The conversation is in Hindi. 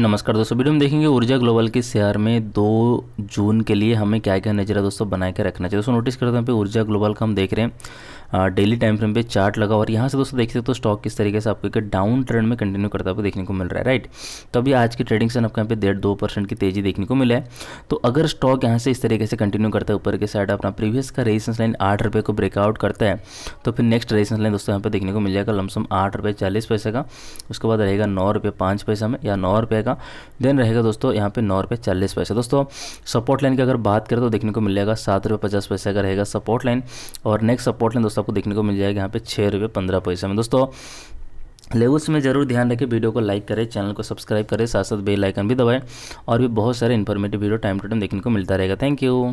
नमस्कार दोस्तों वीडियो में देखेंगे ऊर्जा ग्लोबल के शेयर में दो जून के लिए हमें क्या क्या नजरा दोस्तों बना के रखना चाहिए दोस्तों नोटिस करते हैं पे ऊर्जा ग्लोबल का हम देख रहे हैं डेली टाइम फ्रेम पे चार्ट लगा और यहाँ से दोस्तों देख सकते हो स्टॉक किस तरीके से आपको एक डाउन ट्रेंड में कंटिन्यू करता हुआ देखने को मिल रहा है राइट तो अभी आज की ट्रेडिंग से आपको यहाँ पे डेढ़ दो परसेंट की तेजी देखने को मिला है तो अगर स्टॉक यहाँ से इस तरीके से कंटिन्यू करता है ऊपर के साइड अपना प्रीवियस का रेजिस्टेंस लाइन आठ रुपये को ब्रेकआउट करता है तो फिर नेक्स्ट रेजिस्टेंस लाइन दोस्तों यहाँ पर देखने को मिल जाएगा लमसम आठ रुपये चालीस पैसे का उसके बाद रहेगा नौ रुपये पाँच पैसा में या नौ रुपये का देन रहेगा दोस्तों यहाँ पे नौ रुपये चालीस पैसे दोस्तों सपोर्ट लाइन की अगर बात करें तो देखने को मिल जाएगा सात रुपये पचास पैसे का रहेगा सपोर्ट लाइन और नेक्स्ट सपोर्ट लाइन दोस्तों आपको देखने को मिल जाएगा यहाँ पे छः रुपये पंद्रह पैसे में दोस्तों लेवल्स में जरूर ध्यान रखें वीडियो को लाइक करें चैनल को सब्सक्राइब करें साथ साथ बेल आइकन भी दबाएं और भी बहुत सारे informative video time to time देखने को मिलता रहेगा थैंक यू